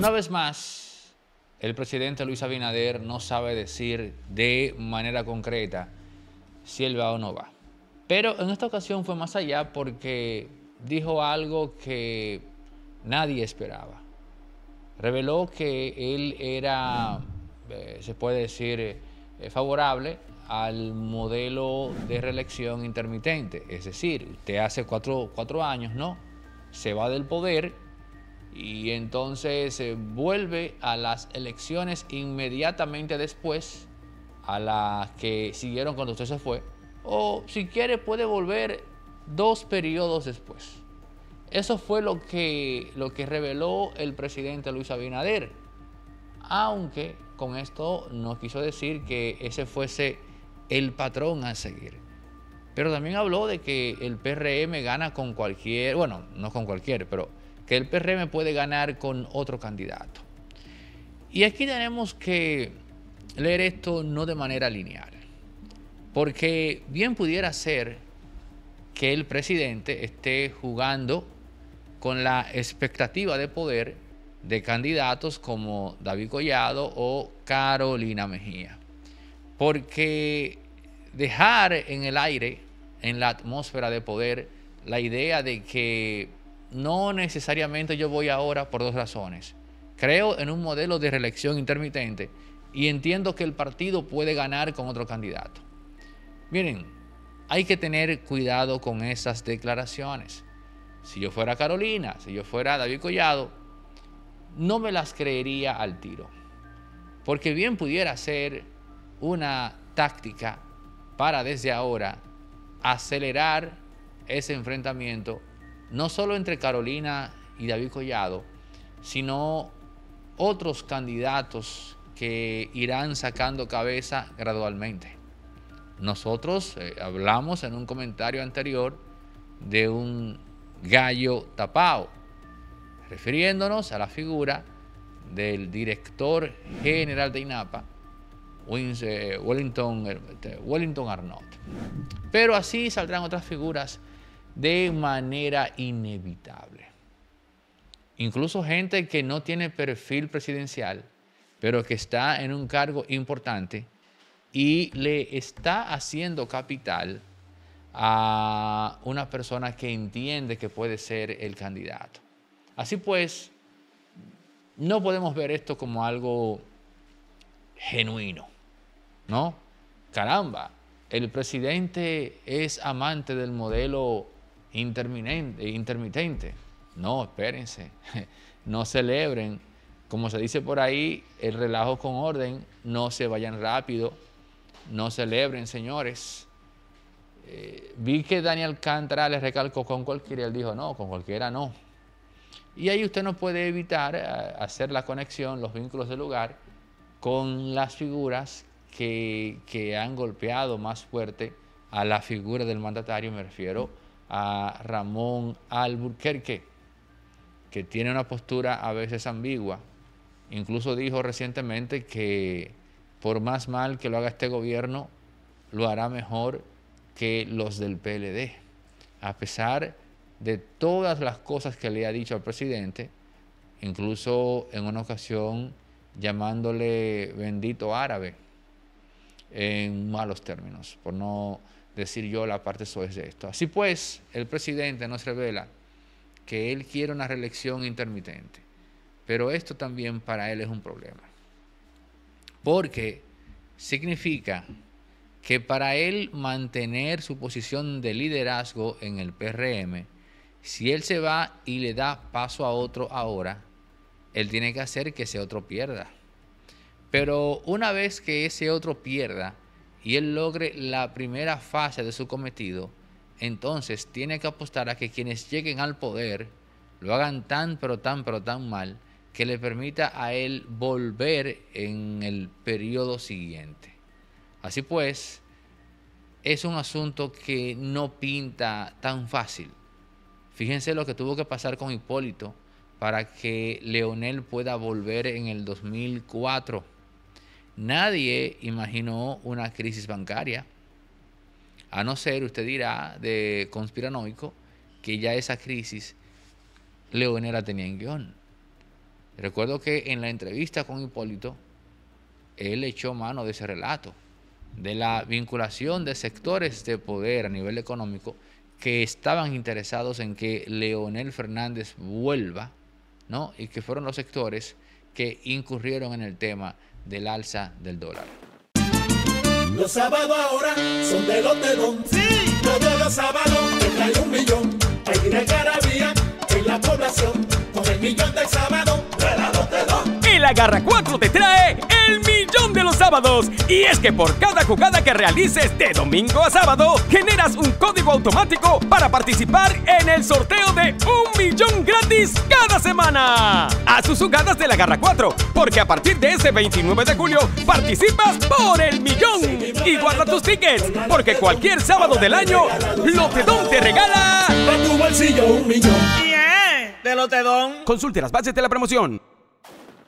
Una vez más, el presidente Luis Abinader no sabe decir de manera concreta si él va o no va. Pero en esta ocasión fue más allá porque dijo algo que nadie esperaba. Reveló que él era, eh, se puede decir, eh, favorable al modelo de reelección intermitente. Es decir, te hace cuatro, cuatro años, ¿no? Se va del poder y entonces eh, vuelve a las elecciones inmediatamente después a las que siguieron cuando usted se fue, o si quiere puede volver dos periodos después. Eso fue lo que, lo que reveló el presidente Luis Abinader, aunque con esto no quiso decir que ese fuese el patrón a seguir. Pero también habló de que el PRM gana con cualquier, bueno, no con cualquier, pero que el PRM e puede ganar con otro candidato. Y aquí tenemos que leer esto no de manera lineal, porque bien pudiera ser que el presidente esté jugando con la expectativa de poder de candidatos como David Collado o Carolina Mejía. Porque dejar en el aire, en la atmósfera de poder, la idea de que no necesariamente yo voy ahora por dos razones. Creo en un modelo de reelección intermitente y entiendo que el partido puede ganar con otro candidato. Miren, hay que tener cuidado con esas declaraciones. Si yo fuera Carolina, si yo fuera David Collado, no me las creería al tiro. Porque bien pudiera ser una táctica para desde ahora acelerar ese enfrentamiento no solo entre Carolina y David Collado, sino otros candidatos que irán sacando cabeza gradualmente. Nosotros eh, hablamos en un comentario anterior de un gallo tapado, refiriéndonos a la figura del director general de INAPA, eh, Wellington, eh, Wellington Arnott. Pero así saldrán otras figuras de manera inevitable. Incluso gente que no tiene perfil presidencial, pero que está en un cargo importante y le está haciendo capital a una persona que entiende que puede ser el candidato. Así pues, no podemos ver esto como algo genuino, ¿no? Caramba, el presidente es amante del modelo intermitente, No, espérense, no celebren. Como se dice por ahí, el relajo con orden, no se vayan rápido, no celebren, señores. Eh, vi que Daniel Cantra le recalcó con cualquiera, él dijo, no, con cualquiera no. Y ahí usted no puede evitar eh, hacer la conexión, los vínculos del lugar, con las figuras que, que han golpeado más fuerte a la figura del mandatario, me refiero a Ramón Alburquerque, que tiene una postura a veces ambigua. Incluso dijo recientemente que por más mal que lo haga este gobierno, lo hará mejor que los del PLD. A pesar de todas las cosas que le ha dicho al presidente, incluso en una ocasión llamándole bendito árabe en malos términos, por no decir yo la parte soy de esto. Así pues, el presidente nos revela que él quiere una reelección intermitente, pero esto también para él es un problema, porque significa que para él mantener su posición de liderazgo en el PRM, si él se va y le da paso a otro ahora, él tiene que hacer que ese otro pierda. Pero una vez que ese otro pierda, y él logre la primera fase de su cometido, entonces tiene que apostar a que quienes lleguen al poder lo hagan tan, pero tan, pero tan mal, que le permita a él volver en el periodo siguiente. Así pues, es un asunto que no pinta tan fácil. Fíjense lo que tuvo que pasar con Hipólito para que Leonel pueda volver en el 2004. Nadie imaginó una crisis bancaria, a no ser, usted dirá, de conspiranoico, que ya esa crisis Leonel la tenía en guión. Recuerdo que en la entrevista con Hipólito, él echó mano de ese relato, de la vinculación de sectores de poder a nivel económico que estaban interesados en que Leonel Fernández vuelva, ¿no? Y que fueron los sectores que incurrieron en el tema del alza del dólar. Los sábados ahora son de los de don. Sí. Todos los sábados hay un millón. Hay una caravía en la población. Con el millón del sábado, de la los de don. La garra 4 te trae el millón de los sábados. Y es que por cada jugada que realices de domingo a sábado, generas un código automático para participar en el sorteo de un millón gratis cada semana. A sus jugadas de la garra 4, porque a partir de ese 29 de julio participas por el millón. Y guarda tus tickets, porque cualquier sábado del año, Lotedón te regala. para tu bolsillo un millón. Bien, de Lotedón. Consulte las bases de la promoción.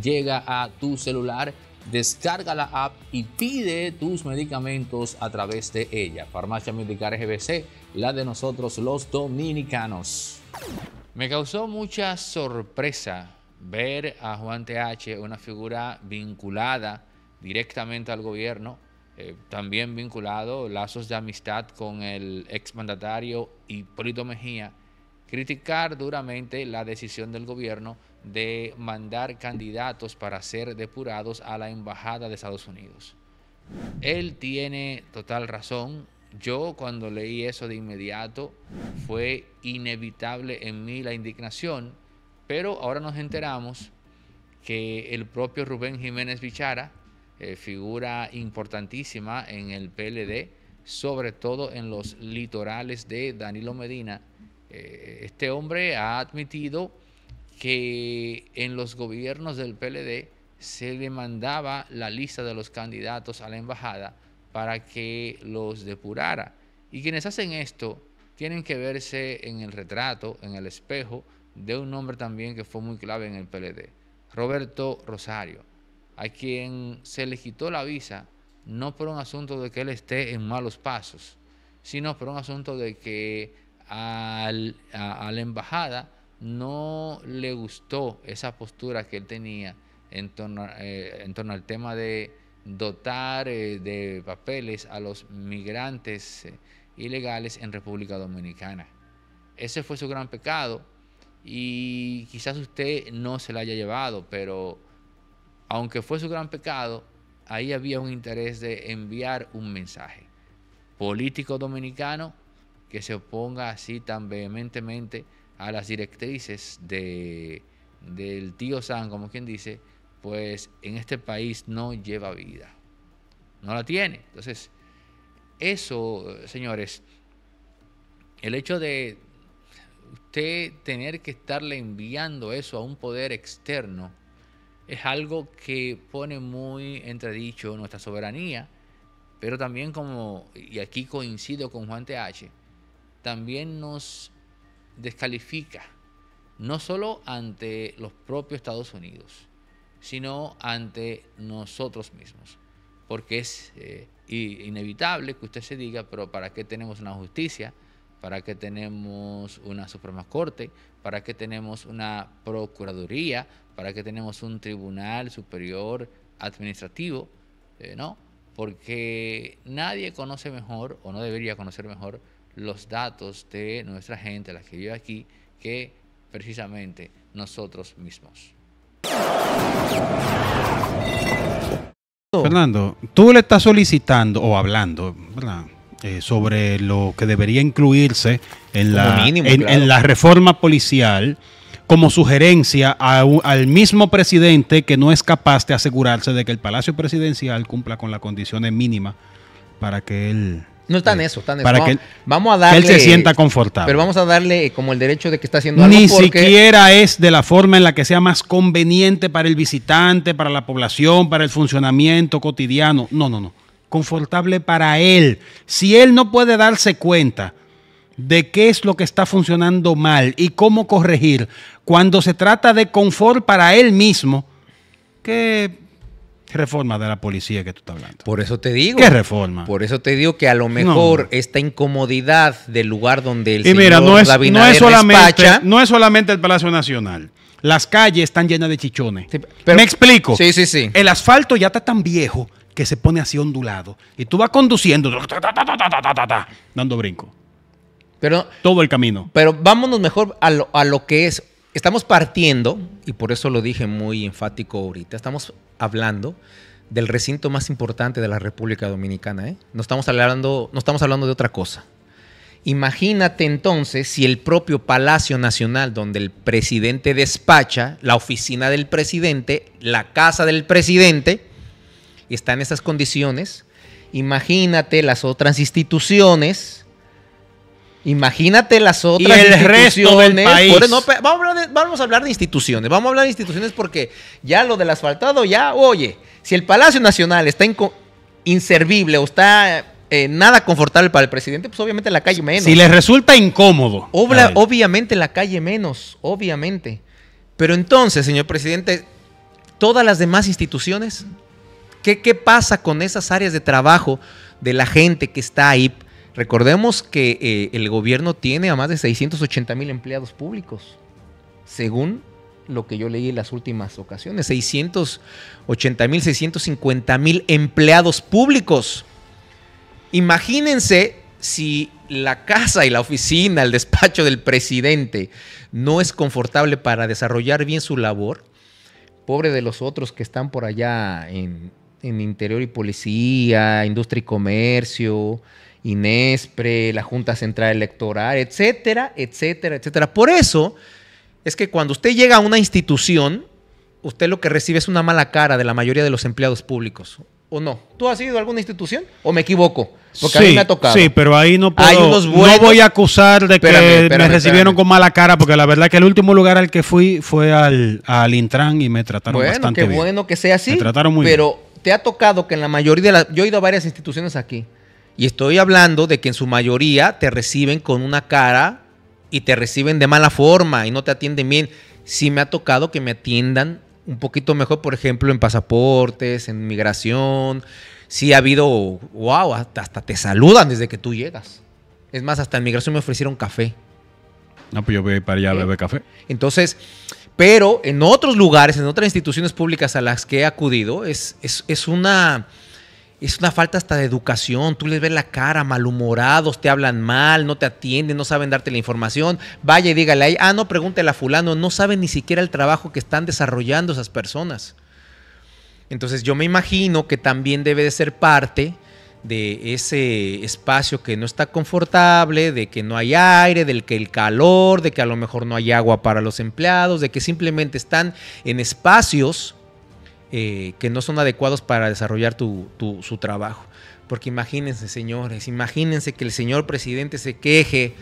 llega a tu celular. Descarga la app y pide tus medicamentos a través de ella. Farmacia MEDICAR GBC, la de nosotros los dominicanos. Me causó mucha sorpresa ver a Juan TH, una figura vinculada directamente al gobierno, eh, también vinculado lazos de amistad con el exmandatario Hipólito Mejía, criticar duramente la decisión del gobierno de mandar candidatos para ser depurados a la Embajada de Estados Unidos. Él tiene total razón. Yo cuando leí eso de inmediato fue inevitable en mí la indignación, pero ahora nos enteramos que el propio Rubén Jiménez vichara eh, figura importantísima en el PLD, sobre todo en los litorales de Danilo Medina, eh, este hombre ha admitido que en los gobiernos del PLD se le mandaba la lista de los candidatos a la embajada para que los depurara. Y quienes hacen esto tienen que verse en el retrato, en el espejo, de un hombre también que fue muy clave en el PLD, Roberto Rosario, a quien se le quitó la visa no por un asunto de que él esté en malos pasos, sino por un asunto de que a la embajada, no le gustó esa postura que él tenía en torno, eh, al tema de dotar eh, de papeles a los migrantes eh, ilegales en República Dominicana. Ese fue su gran pecado y quizás usted no se la haya llevado, pero aunque fue su gran pecado, ahí había un interés de enviar un mensaje político dominicano que se oponga así tan vehementemente a las directrices de, del tío San, como quien dice, pues en este país no lleva vida. No la tiene. Entonces, eso, señores, el hecho de usted tener que estarle enviando eso a un poder externo, es algo que pone muy entredicho nuestra soberanía, pero también como, y aquí coincido con Juan H., también nos descalifica, no solo ante los propios Estados Unidos, sino ante nosotros mismos, porque es eh, inevitable que usted se diga, pero ¿para qué tenemos una justicia? ¿Para qué tenemos una Suprema Corte? ¿Para qué tenemos una Procuraduría? ¿Para qué tenemos un Tribunal Superior Administrativo? Eh, ¿No? Porque nadie conoce mejor, o no debería conocer mejor, los datos de nuestra gente, la que vive aquí, que precisamente nosotros mismos. Fernando, tú le estás solicitando o hablando, eh, sobre lo que debería incluirse en la, en, la reforma policial como sugerencia al mismo presidente que no es capaz de asegurarse de que el Palacio Presidencial cumpla con las condiciones mínimas para que él no está en eh, eso, está eso. Que vamos, a darle. Que él se sienta confortable. Pero vamos a darle como el derecho de que está haciendo algo. Ni siquiera es de la forma en la que sea más conveniente para el visitante, para la población, para el funcionamiento cotidiano. No, no, no. Confortable para él. Si él no puede darse cuenta de qué es lo que está funcionando mal y cómo corregir, cuando se trata de confort para él mismo, que reforma de la policía que tú estás hablando. Por eso te digo. ¿Qué reforma? Por eso te digo que a lo mejor esta incomodidad del lugar donde el señor mira, no es, no es solamente, no es solamente el Palacio Nacional. Las calles están llenas de chichones. Me explico. Sí, sí, sí. El asfalto ya está tan viejo que se pone así ondulado y tú vas conduciendo dando brinco. Pero todo el camino. Pero vámonos mejor a lo que es estamos partiendo, y por eso lo dije muy enfático ahorita, estamos hablando del recinto más importante de la República Dominicana. ¿eh? No, estamos hablando, no estamos hablando de otra cosa. Imagínate entonces si el propio Palacio Nacional, donde el presidente despacha, la oficina del presidente, la casa del presidente, está en esas condiciones. Imagínate las otras instituciones Imagínate las otras. Y el resto del país. vamos, a hablar de, vamos, a hablar de, instituciones. Vamos a hablar de instituciones porque ya lo del asfaltado, ya, oye, si el Palacio Nacional está inservible o está eh, nada confortable para el presidente, pues obviamente la calle menos. Si les resulta incómodo. obviamente la calle menos, obviamente. Pero entonces, señor presidente, todas las demás instituciones, ¿qué, qué pasa con esas áreas de trabajo de la gente que está ahí? Recordemos que eh, el gobierno tiene a más de 680 mil empleados públicos, según lo que yo leí en las últimas ocasiones. 680 mil, 650 mil empleados públicos. Imagínense si la casa y la oficina, el despacho del presidente no es confortable para desarrollar bien su labor, pobre de los otros que están por allá en, en interior y policía, industria y comercio, INESPRE, la Junta Central Electoral, etcétera, etcétera, etcétera. Por eso es que cuando usted llega a una institución, usted lo que recibe es una mala cara de la mayoría de los empleados públicos. ¿O no? ¿Tú has ido a alguna institución? ¿O me equivoco? Porque sí, Sí, pero ahí no puedo. no voy a acusar de que me recibieron con mala cara, porque la verdad es que el último lugar al que fui fue al, Intran y me trataron bastante bien. Bueno, que sea así. Me trataron muy pero Pero te ha tocado que en la mayoría de las. Yo he ido a varias instituciones aquí y estoy hablando de que en su mayoría te reciben con una cara y te reciben de mala forma y no te atienden bien. Sí me ha tocado que me atiendan un poquito mejor, por ejemplo, en pasaportes, en migración. Sí ha habido, wow, hasta, te saludan desde que tú llegas. Es más, hasta en migración me ofrecieron café. No, pues yo voy para allá a eh, beber café. Entonces, pero en otros lugares, en otras instituciones públicas a las que he acudido, es, es, es una es una falta hasta de educación. Tú les ves la cara, malhumorados, te hablan mal, no te atienden, no saben darte la información. Vaya y dígale ahí, ah, no, pregúntele a fulano. No saben ni siquiera el trabajo que están desarrollando esas personas. Entonces yo me imagino que también debe de ser parte de ese espacio que no está confortable, de que no hay aire, del que el calor, de que a lo mejor no hay agua para los empleados, de que simplemente están en espacios eh, que no son adecuados para desarrollar su trabajo. Porque imagínense, señores, imagínense que el señor presidente se queje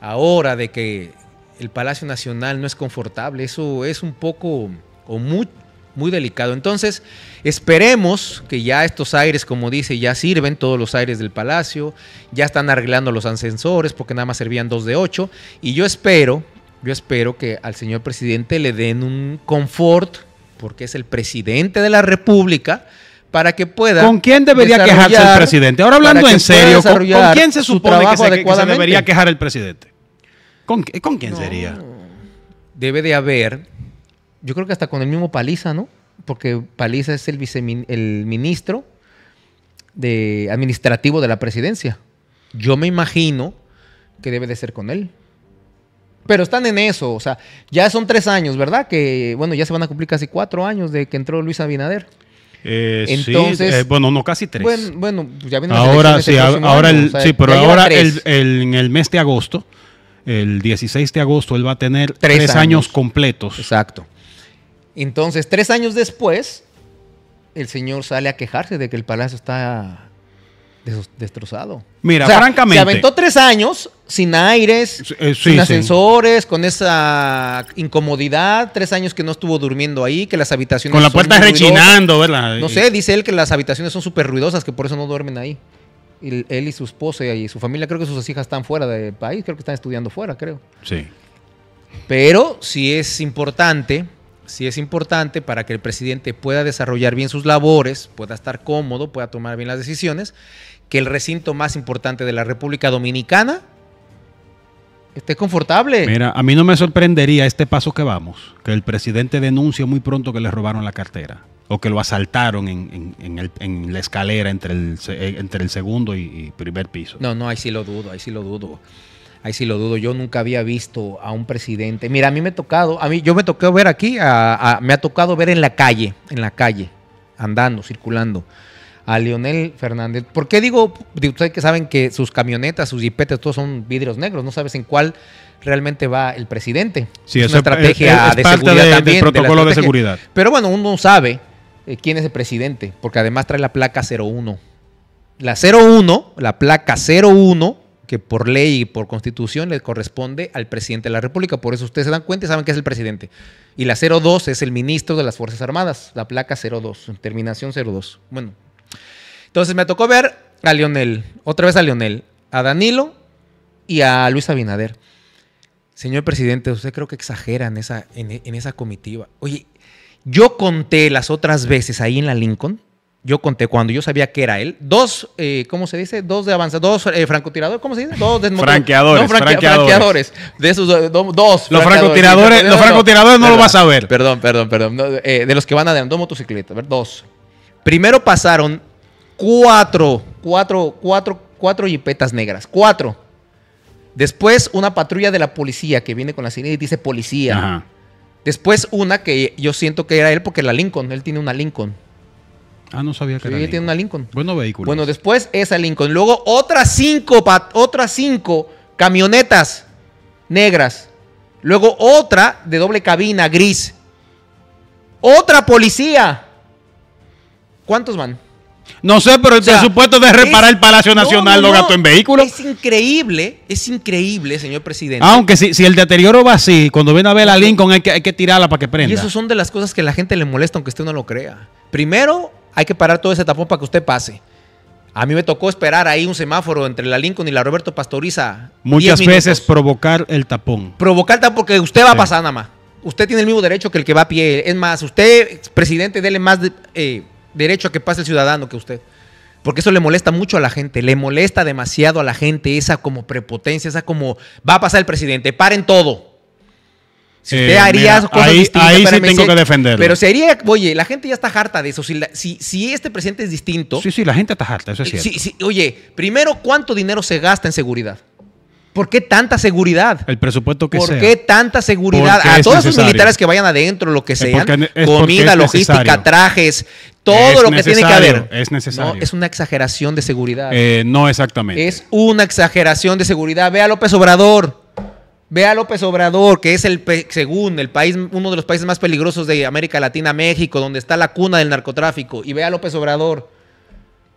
ahora de que el Palacio Nacional no es confortable. Eso es un poco o muy, muy delicado. Entonces, esperemos que ya estos aires, como dice, ya sirven, todos los aires del palacio, ya están arreglando los ascensores porque nada más servían dos de ocho. Y yo espero, yo espero que al señor presidente le den un confort porque es el presidente de la República, para que pueda. ¿Con quién debería quejarse el presidente? Ahora hablando en serio, ¿con, quién se supone que se, debería quejar el presidente? ¿Con, quién sería? Debe de haber, yo creo que hasta con el mismo Paliza, ¿no? Porque Paliza es el, el ministro de, administrativo de la presidencia. Yo me imagino que debe de ser con él. Pero están en eso, o sea, ya son tres años, ¿verdad? Que, bueno, ya se van a cumplir casi cuatro años de que entró Luis Abinader. Eh, Entonces, eh, bueno, no casi tres. Bueno, ya vienen ahora sí, ahora sí, pero ahora en el mes de agosto, el 16 de agosto, él va a tener tres, años. completos. Exacto. Entonces, tres años después, el señor sale a quejarse de que el palacio está destrozado. Mira, francamente. Se aventó tres años sin aires, eh, sin ascensores, con esa incomodidad, tres años que no estuvo durmiendo ahí, que las habitaciones. Con la puerta rechinando, ¿verdad? No sé, dice él que las habitaciones son súper ruidosas, que por eso no duermen ahí. él y su esposa y su familia, creo que sus hijas están fuera del país, creo que están estudiando fuera, creo. Sí. Pero si es importante, si es importante para que el presidente pueda desarrollar bien sus labores, pueda estar cómodo, pueda tomar bien las decisiones que el recinto más importante de la República Dominicana esté confortable. Mira, a mí no me sorprendería este paso que vamos, que el presidente denuncie muy pronto que le robaron la cartera o que lo asaltaron en, la escalera entre el, eh, entre el segundo y, primer piso. No, no, ahí sí lo dudo, ahí sí lo dudo. Ahí sí lo dudo. Yo nunca había visto a un presidente. Mira, a mí me ha tocado, a mí yo me tocó ver aquí, me ha tocado ver en la calle, en la calle, andando, circulando a Lionel Fernández. ¿Por qué digo, ustedes que saben que sus camionetas, sus jipetes, todos son vidrios negros, no sabes en cuál realmente va el presidente? Sí, es una estrategia de seguridad también, protocolo de, seguridad. Pero bueno, uno sabe eh, quién es el presidente, porque además trae la placa 01. La 01, la placa 01, que por ley y por constitución le corresponde al presidente de la República, por eso ustedes se dan cuenta y saben que es el presidente. Y la 02 es el ministro de las Fuerzas Armadas, la placa 02, terminación 02. Bueno, entonces me tocó ver a Lionel, otra vez a Lionel, a Danilo y a Luis Abinader. Señor presidente, usted creo que exagera en esa, en, esa comitiva. Oye, yo conté las otras veces ahí en la Lincoln, yo conté cuando yo sabía que era él, dos, eh, ¿cómo se dice? Dos de avanza, dos eh, francotiradores, ¿cómo se dice? Dos franqueadores, no, franqueadores, De esos eh, dos. Los francotiradores, los francotiradores no, lo vas a ver. Perdón, perdón, perdón. de los que van adelante, dos motocicletas, ver, dos. Primero pasaron cuatro, cuatro, cuatro, cuatro jipetas negras, cuatro. Después una patrulla de la policía que viene con la sirena y dice policía. Después una que yo siento que era él porque la Lincoln, él tiene una Lincoln. Ah, no sabía que era. tiene una Lincoln. Bueno, vehículo. Bueno, después esa Lincoln. Luego otras cinco, otras cinco camionetas negras. Luego otra de doble cabina gris. Otra policía. ¿Cuántos van? No sé, pero el presupuesto de reparar el Palacio Nacional no, lo gastó en vehículos. Es increíble, es increíble, señor presidente. Aunque si, si el deterioro va así, cuando viene a ver la Lincoln hay que, que tirarla para que prenda. Y eso son de las cosas que la gente le molesta, aunque usted no lo crea. Primero, hay que parar todo ese tapón para que usted pase. A mí me tocó esperar ahí un semáforo entre la Lincoln y la Roberto Pastoriza. Muchas veces provocar el tapón. Provocar el tapón porque usted va a pasar nada más. Usted tiene el mismo derecho que el que va a pie. Es más, usted, presidente, dele más eh, derecho a que pase el ciudadano que usted. Porque eso le molesta mucho a la gente, le molesta demasiado a la gente esa como prepotencia, esa como va a pasar el presidente, paren todo. Si usted eh, haría mira, ahí, ahí sí tengo que defenderlo. Pero sería, oye, la gente ya está harta de eso. Si, si, este presidente es distinto. Sí, sí, la gente está harta, eso es eh, cierto. oye, primero, ¿cuánto dinero se gasta en seguridad? ¿Por qué tanta seguridad? El presupuesto que ¿Por ¿Por qué tanta seguridad? A todos los militares que vayan adentro, lo que sea comida, logística, trajes, todo lo que tiene que haber. Es necesario. No, es una exageración de seguridad. Eh, no exactamente. Es una exageración de seguridad. Ve a López Obrador. Ve a López Obrador, que es el según el país, uno de los países más peligrosos de América Latina, México, donde está la cuna del narcotráfico. Y ve a López Obrador.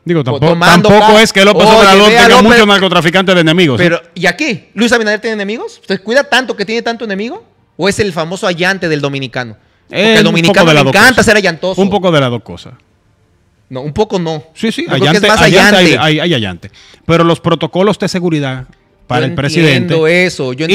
Digo, tampoco, tampoco es que López Obrador tenga muchos narcotraficantes de enemigos. ¿eh? Pero, ¿y aquí? ¿Luis Abinader tiene enemigos? ¿Usted cuida tanto que tiene tanto enemigo? ¿O es el famoso allante del dominicano? Eh, el dominicano le encanta ser allantoso. Un poco de las dos cosas. No, un poco no. Sí, sí, allante, Hay, allante. Pero los protocolos de seguridad para el presidente.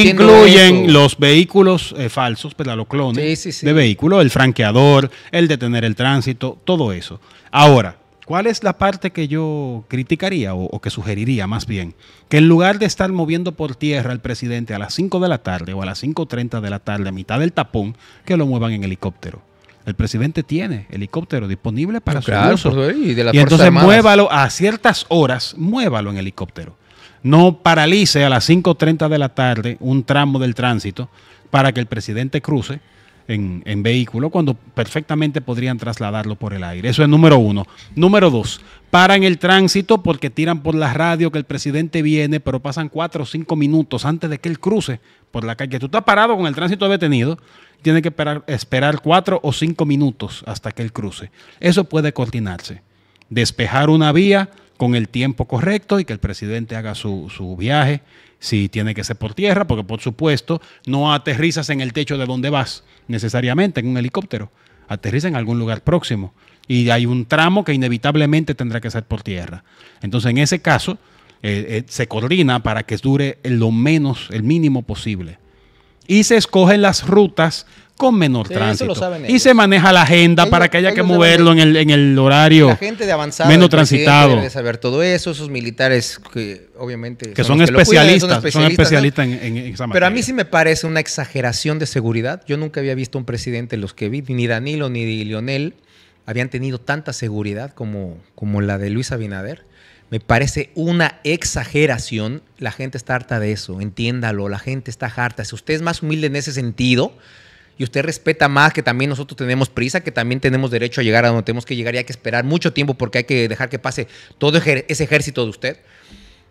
incluyen los vehículos eh, falsos, pues, los clones de vehículos, el franqueador, el detener el tránsito, todo eso. Ahora, ¿Cuál es la parte que yo criticaría o, que sugeriría más bien? Que en lugar de estar moviendo por tierra al presidente a las 5 de la tarde o a las 5.30 de la tarde, a mitad del tapón, que lo muevan en helicóptero. El presidente tiene helicóptero disponible para su uso. Pues, y, entonces muévalo a ciertas horas, muévalo en helicóptero. No paralice a las 5.30 de la tarde un tramo del tránsito para que el presidente cruce en, vehículo cuando perfectamente podrían trasladarlo por el aire. Eso es número uno. Número dos, paran el tránsito porque tiran por la radio que el presidente viene, pero pasan cuatro o cinco minutos antes de que él cruce por la calle. Tú estás parado con el tránsito detenido, tienes que esperar, esperar cuatro o cinco minutos hasta que él cruce. Eso puede coordinarse. Despejar una vía con el tiempo correcto y que el presidente haga su, su viaje si tiene que ser por tierra, porque por supuesto no aterrizas en el techo de donde vas necesariamente, en un helicóptero, aterriza en algún lugar próximo y hay un tramo que inevitablemente tendrá que ser por tierra. Entonces en ese caso eh, eh, se coordina para que dure lo menos, el mínimo posible. Y se escogen las rutas con menor tránsito. y se maneja la agenda para que haya que moverlo en el, horario. La gente de avanzada, menos transitado. Debe saber todo eso, esos militares que obviamente que son, especialistas, son, especialistas, en, en, Pero a mí sí me parece una exageración de seguridad. Yo nunca había visto un presidente los que vi, ni Danilo ni Lionel habían tenido tanta seguridad como, como la de Luis Abinader. Me parece una exageración. La gente está harta de eso, entiéndalo. La gente está harta. Si usted es más humilde en ese sentido, y usted respeta más que también nosotros tenemos prisa, que también tenemos derecho a llegar a donde tenemos que llegar y hay que esperar mucho tiempo porque hay que dejar que pase todo ese ejército de usted.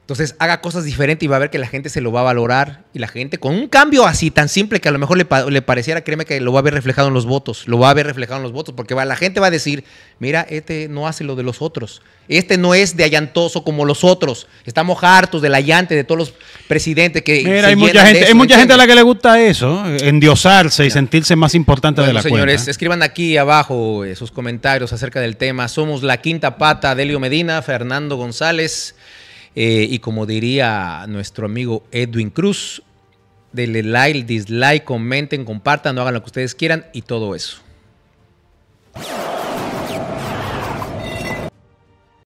Entonces haga cosas diferentes y va a ver que la gente se lo va a valorar. Y la gente, con un cambio así tan simple que a lo mejor le, pareciera, créeme que lo va a ver reflejado en los votos. Lo va a ver reflejado en los votos, porque va, la gente va a decir: Mira, este no hace lo de los otros. Este no es de allantoso como los otros. Estamos hartos del allante de todos los presidentes que. Mira, hay, mucha gente, mucha gente, a la que le gusta eso, eh, endiosarse y sentirse más importante de la señores, escriban aquí abajo eh, sus comentarios acerca del tema. Somos la quinta pata, de Helio Medina, Fernando González. Eh, y como diría nuestro amigo Edwin Cruz, denle like, dislike, comenten, compartan, no hagan lo que ustedes quieran y todo eso.